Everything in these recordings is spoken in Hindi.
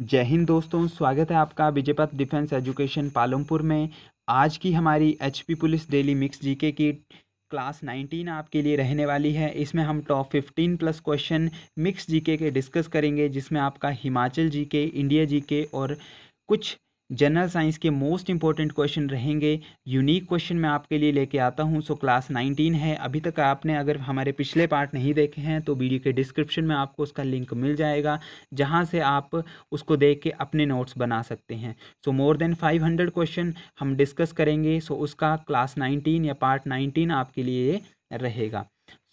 जय हिंद दोस्तों स्वागत है आपका विजयपत डिफेंस एजुकेशन पालमपुर में आज की हमारी HP police daily mix GK की क्लास नाइनटीन आपके लिए रहने वाली है इसमें हम top fifteen plus question mix GK के डिस्कस करेंगे जिसमें आपका हिमाचल जीके इंडिया जीके और कुछ जनरल साइंस के मोस्ट इंपॉर्टेंट क्वेश्चन रहेंगे यूनिक क्वेश्चन मैं आपके लिए लेके आता हूँ सो क्लास नाइनटीन है अभी तक आपने अगर हमारे पिछले पार्ट नहीं देखे हैं तो वीडियो के डिस्क्रिप्शन में आपको उसका लिंक मिल जाएगा जहाँ से आप उसको देख के अपने नोट्स बना सकते हैं so more than five question हम डिस्कस करेंगे सो so उसका क्लास नाइनटीन या पार्ट नाइनटीन आपके लिए रहेगा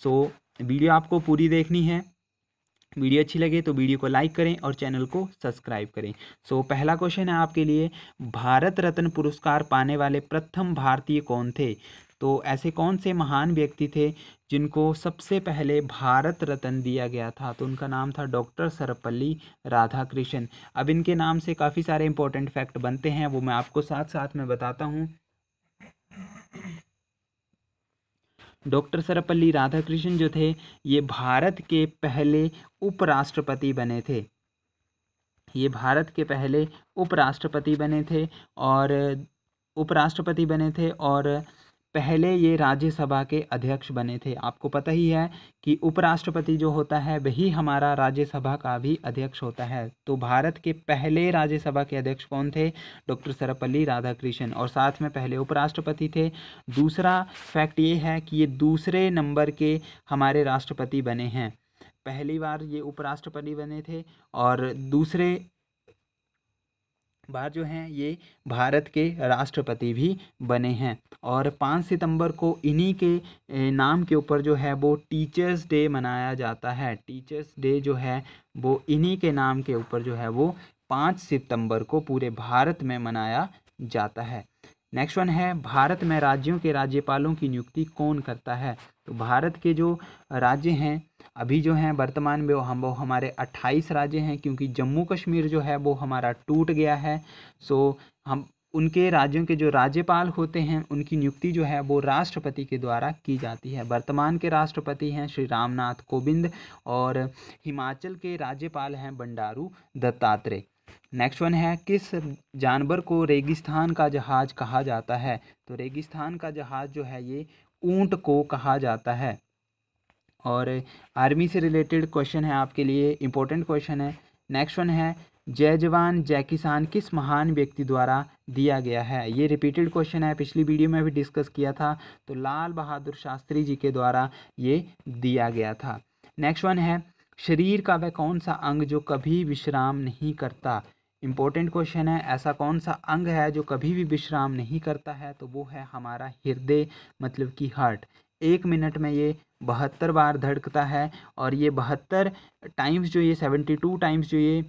सो so, वीडियो आपको पूरी देखनी है वीडियो अच्छी लगे तो वीडियो को लाइक करें और चैनल को सब्सक्राइब करें सो so, पहला क्वेश्चन है आपके लिए भारत रत्न पुरस्कार पाने वाले प्रथम भारतीय कौन थे तो ऐसे कौन से महान व्यक्ति थे जिनको सबसे पहले भारत रत्न दिया गया था तो उनका नाम था डॉक्टर सर्वपल्ली राधाकृष्ण अब इनके नाम से काफ़ी सारे इंपॉर्टेंट फैक्ट बनते हैं वो मैं आपको साथ साथ में बताता हूँ डॉक्टर सर्वपल्ली राधाकृष्ण जो थे ये भारत के पहले उपराष्ट्रपति बने थे ये भारत के पहले उपराष्ट्रपति बने थे और उपराष्ट्रपति बने थे और पहले ये राज्यसभा के अध्यक्ष बने थे आपको पता ही है कि उपराष्ट्रपति जो होता है वही हमारा राज्यसभा का भी अध्यक्ष होता है तो भारत के पहले राज्यसभा के अध्यक्ष कौन थे डॉक्टर सर्वपल्ली राधाकृष्णन और साथ में पहले उपराष्ट्रपति थे दूसरा फैक्ट ये है कि ये दूसरे नंबर के हमारे राष्ट्रपति बने हैं पहली बार ये उपराष्ट्रपति बने थे और दूसरे बार जो हैं ये भारत के राष्ट्रपति भी बने हैं और पाँच सितंबर को इन्हीं के नाम के ऊपर जो है वो टीचर्स डे मनाया जाता है टीचर्स डे जो है वो इन्हीं के नाम के ऊपर जो है वो पाँच सितंबर को पूरे भारत में मनाया जाता है नेक्स्ट वन है भारत में राज्यों के राज्यपालों की नियुक्ति कौन करता है तो भारत के जो राज्य हैं अभी जो हैं वर्तमान में वो हम वो हमारे 28 राज्य हैं क्योंकि जम्मू कश्मीर जो है वो हमारा टूट गया है सो हम उनके राज्यों के जो राज्यपाल होते हैं उनकी नियुक्ति जो है वो राष्ट्रपति के द्वारा की जाती है वर्तमान के राष्ट्रपति हैं श्री रामनाथ कोविंद और हिमाचल के राज्यपाल हैं बंडारू दत्तात्रेय नेक्स्ट वन है किस जानवर को रेगिस्तान का जहाज कहा जाता है तो रेगिस्तान का जहाज जो है ये ऊंट को कहा जाता है और आर्मी से रिलेटेड क्वेश्चन है आपके लिए इम्पोर्टेंट क्वेश्चन है नेक्स्ट वन है जय जवान जय किसान किस महान व्यक्ति द्वारा दिया गया है ये रिपीटेड क्वेश्चन है पिछली वीडियो में भी डिस्कस किया था तो लाल बहादुर शास्त्री जी के द्वारा ये दिया गया था नेक्स्ट वन है शरीर का वह कौन सा अंग जो कभी विश्राम नहीं करता इम्पोर्टेंट क्वेश्चन है ऐसा कौन सा अंग है जो कभी भी विश्राम नहीं करता है तो वो है हमारा हृदय मतलब कि हार्ट एक मिनट में ये बहत्तर बार धड़कता है और ये बहत्तर टाइम्स जो ये सेवेंटी टू टाइम्स जो ये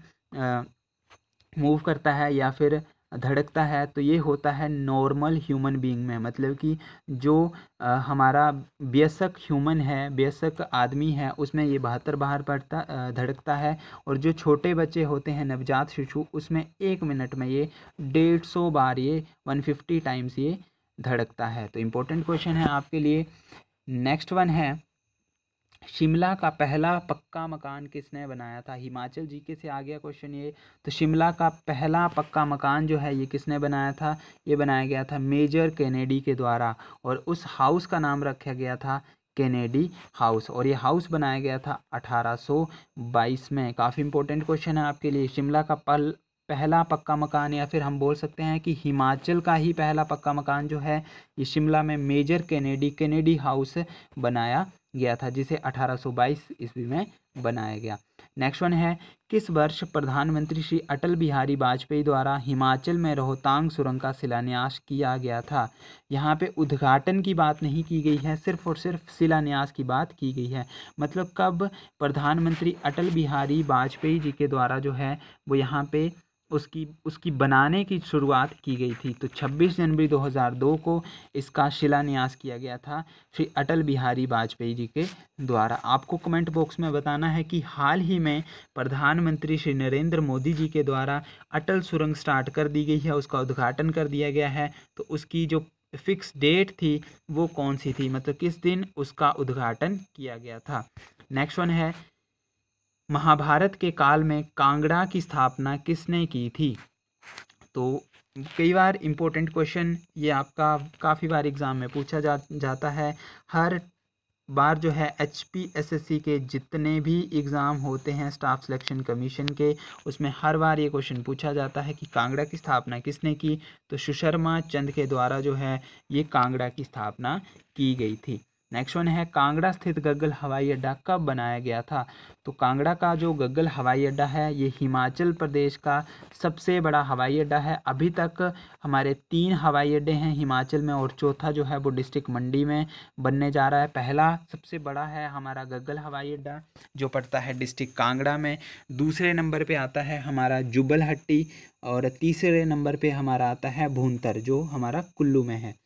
मूव करता है या फिर धड़कता है तो ये होता है नॉर्मल ह्यूमन बीइंग में मतलब कि जो आ, हमारा बेसक ह्यूमन है बेसक आदमी है उसमें ये बहत्तर बाहर पड़ता धड़कता है और जो छोटे बच्चे होते हैं नवजात शिशु उसमें एक मिनट में ये डेढ़ सौ बार ये वन फिफ्टी टाइम्स ये धड़कता है तो इम्पोर्टेंट क्वेश्चन है आपके लिए नेक्स्ट वन है शिमला का पहला पक्का मकान किसने बनाया था हिमाचल जीके से आ गया क्वेश्चन ये तो शिमला का पहला पक्का मकान जो है ये किसने बनाया था ये बनाया गया था मेजर कैनेडी के द्वारा और उस हाउस का नाम रखा गया था कैनेडी हाउस और ये हाउस बनाया गया था 1822 में काफ़ी इंपॉर्टेंट क्वेश्चन है आपके लिए शिमला का पल पहला पक्का मकान या फिर हम बोल सकते हैं कि हिमाचल का ही पहला पक्का मकान जो है ये शिमला में मेजर कैनेडी कैनेडी हाउस बनाया गया था जिसे 1822 ईस्वी में बनाया गया नेक्स्ट वन है किस वर्ष प्रधानमंत्री श्री अटल बिहारी वाजपेयी द्वारा हिमाचल में रोहतांग सुरंग का शिलान्यास किया गया था यहाँ पे उद्घाटन की बात नहीं की गई है सिर्फ और सिर्फ शिलान्यास की बात की गई है मतलब कब प्रधानमंत्री अटल बिहारी वाजपेयी जी के द्वारा जो है वो यहाँ पे उसकी उसकी बनाने की शुरुआत की गई थी तो 26 जनवरी 2002 को इसका शिलान्यास किया गया था श्री अटल बिहारी वाजपेयी जी के द्वारा आपको कमेंट बॉक्स में बताना है कि हाल ही में प्रधानमंत्री श्री नरेंद्र मोदी जी के द्वारा अटल सुरंग स्टार्ट कर दी गई है उसका उद्घाटन कर दिया गया है तो उसकी जो फिक्स डेट थी वो कौन सी थी मतलब किस दिन उसका उद्घाटन किया गया था नेक्स्ट वन है महाभारत के काल में कांगड़ा की स्थापना किसने की थी तो कई बार इम्पोर्टेंट क्वेश्चन ये आपका काफ़ी बार एग्ज़ाम में पूछा जा जाता है हर बार जो है H P S S C के जितने भी एग्ज़ाम होते हैं स्टाफ सिलेक्शन कमीशन के उसमें हर बार ये क्वेश्चन पूछा जाता है कि कांगड़ा की स्थापना किसने की तो सुशर्मा चंद के द्वारा जो है ये कांगड़ा की स्थापना की गई थी नेक्स्ट वन है कांगड़ा स्थित गग्गल हवाई अड्डा कब बनाया गया था तो कांगड़ा का जो गगल हवाई अड्डा है ये हिमाचल प्रदेश का सबसे बड़ा हवाई अड्डा है अभी तक हमारे तीन हवाई अड्डे हैं हिमाचल में और चौथा जो है वो डिस्ट्रिक्ट मंडी में बनने जा रहा है पहला सबसे बड़ा है हमारा गग्गल हवाई अड्डा जो पड़ता है डिस्ट्रिक्ट कांगड़ा में दूसरे नंबर पर आता है हमारा जुबल हट्टी और तीसरे नंबर पर हमारा आता है भूंतर जो हमारा कुल्लू में है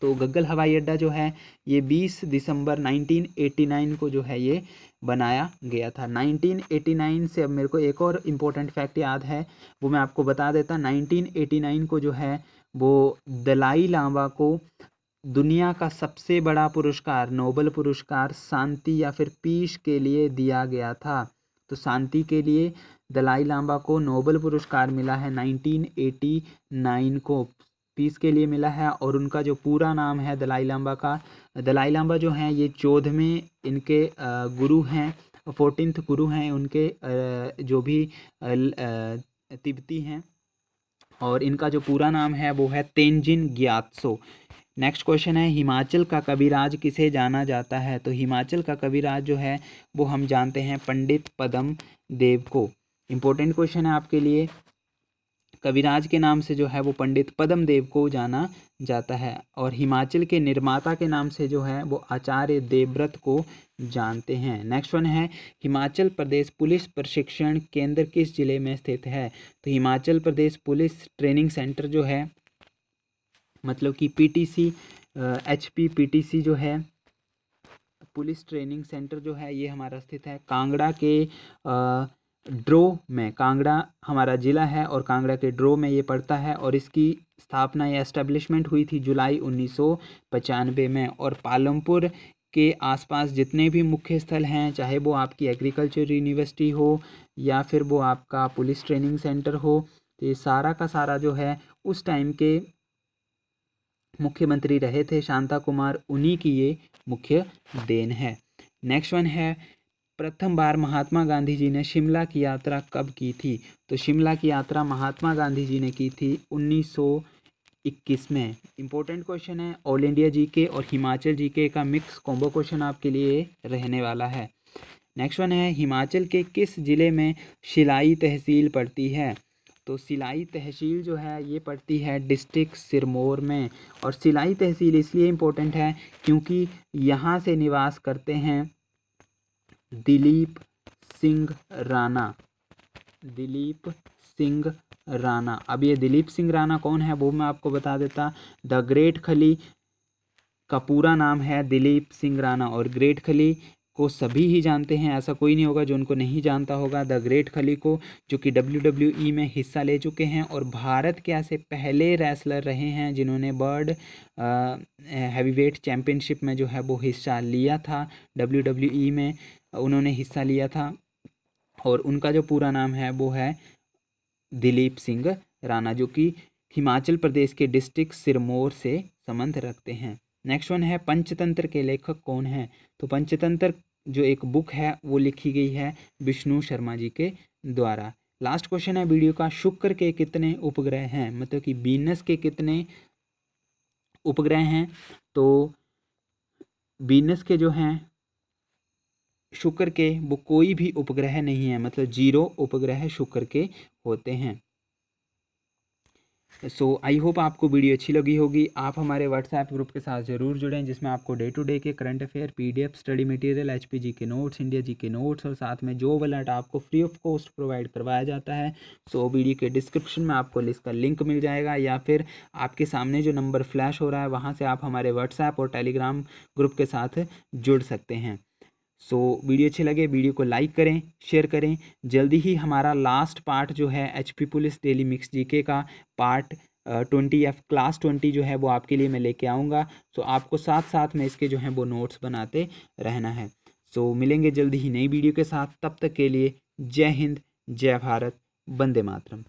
तो गग्गल हवाई अड्डा जो है ये 20 दिसंबर 1989 को जो है ये बनाया गया था 1989 से अब मेरे को एक और इम्पोर्टेंट फैक्ट याद है वो मैं आपको बता देता 1989 को जो है वो दलाई लामा को दुनिया का सबसे बड़ा पुरस्कार नोबल पुरस्कार शांति या फिर पीस के लिए दिया गया था तो शांति के लिए दलाई लामा को नोबल पुरस्कार मिला है 1989 को पीस के लिए मिला है और उनका जो पूरा नाम है दलाई लामा का दलाई लामा जो हैं ये चौदहवें इनके गुरु हैं फोर्टीनथ गुरु हैं उनके जो भी तिब्बती हैं और इनका जो पूरा नाम है वो है तेंजिन ग्यात्सो नेक्स्ट क्वेश्चन है हिमाचल का कविराज किसे जाना जाता है तो हिमाचल का कविराज जो है वो हम जानते हैं पंडित पदम देव को इम्पोर्टेंट क्वेश्चन है आपके लिए कविराज के नाम से जो है वो पंडित पदम देव को जाना जाता है और हिमाचल के निर्माता के नाम से जो है वो आचार्य देवव्रत को जानते हैं नेक्स्ट वन है हिमाचल प्रदेश पुलिस प्रशिक्षण केंद्र किस जिले में स्थित है तो Himachal Pradesh police training centre जो है मतलब कि पीटीसी एचपी पीटीसी जो है पुलिस ट्रेनिंग सेंटर जो है ये हमारा स्थित है कांगड़ा के आ, ड्रो में कांगड़ा हमारा ज़िला है और कांगड़ा के ड्रो में ये पड़ता है और इसकी स्थापना या एस्टेब्लिशमेंट हुई थी जुलाई उन्नीस में और पालमपुर के आसपास जितने भी मुख्य स्थल हैं चाहे वो आपकी एग्रीकल्चर यूनिवर्सिटी हो या फिर वो आपका पुलिस ट्रेनिंग सेंटर हो तो ये सारा का सारा जो है उस टाइम के मुख्यमंत्री रहे थे शांता कुमार उन्हीं की ये मुख्य देन है नेक्स्ट वन है प्रथम बार महात्मा गांधी जी ने शिमला की यात्रा कब की थी तो शिमला की यात्रा महात्मा गांधी जी ने की थी 1921 में इम्पोर्टेंट क्वेश्चन है ऑल इंडिया जीके और हिमाचल जीके का मिक्स कॉम्बो क्वेश्चन आपके लिए रहने वाला है नेक्स्ट वन है हिमाचल के किस ज़िले में शिलाई तहसील पड़ती है तो सिलाई तहसील जो है ये पड़ती है डिस्ट्रिक्ट सिरमौर में और सिलाई तहसील इसलिए इम्पोर्टेंट है क्योंकि यहाँ से निवास करते हैं दिलीप सिंह राणा दिलीप सिंह राणा अब ये दिलीप सिंह राणा कौन है वो मैं आपको बता देता द ग्रेट खली का पूरा नाम है दिलीप सिंह राणा और ग्रेट खली को सभी ही जानते हैं ऐसा कोई नहीं होगा जो उनको नहीं जानता होगा द ग्रेट खली को जो कि डब्ल्यू डब्ल्यू ई में हिस्सा ले चुके हैं और भारत के ऐसे पहले रेसलर रहे हैं जिन्होंने वर्ल्ड हैवीवेट चैम्पियनशिप में जो है वो हिस्सा लिया था डब्ल्यू डब्ल्यू ई में उन्होंने हिस्सा लिया था और उनका जो पूरा नाम है वो है दिलीप सिंह राणा जो कि हिमाचल प्रदेश के डिस्ट्रिक्ट सिरमौर से संबंध रखते हैं नेक्स्ट वन है पंचतंत्र के लेखक कौन हैं तो पंचतंत्र जो एक बुक है वो लिखी गई है विष्णु शर्मा जी के द्वारा लास्ट क्वेश्चन है वीडियो का शुक्र के कितने उपग्रह हैं मतलब कि बीनस के कितने उपग्रह हैं तो बीनस के जो हैं शुक्र के वो कोई भी उपग्रह नहीं है मतलब जीरो उपग्रह शुक्र के होते हैं सो आई होप आपको वीडियो अच्छी लगी होगी आप हमारे व्हाट्सएप ग्रुप के साथ जरूर जुड़ें जिसमें आपको डे टू डे के current affair PDF study material HPG के नोट्स इंडिया जी के नोट्स और साथ में जो वलट आपको फ्री ऑफ कॉस्ट प्रोवाइड करवाया जाता है सो so, वीडियो के डिस्क्रिप्शन में आपको इसका लिंक मिल जाएगा या फिर आपके सामने जो नंबर फ्लैश हो रहा है वहाँ से आप हमारे व्हाट्सएप और टेलीग्राम ग्रुप के साथ जुड़ सकते हैं सो so, वीडियो अच्छे लगे वीडियो को लाइक करें शेयर करें जल्दी ही हमारा लास्ट पार्ट जो है H police daily mix GK का part twenty F class twenty जो है वो आपके लिए मैं लेके आऊँगा सो so, आपको साथ साथ में इसके जो है वो नोट्स बनाते रहना है सो so, मिलेंगे जल्दी ही नई वीडियो के साथ तब तक के लिए जय हिंद जय भारत वंदे मातरम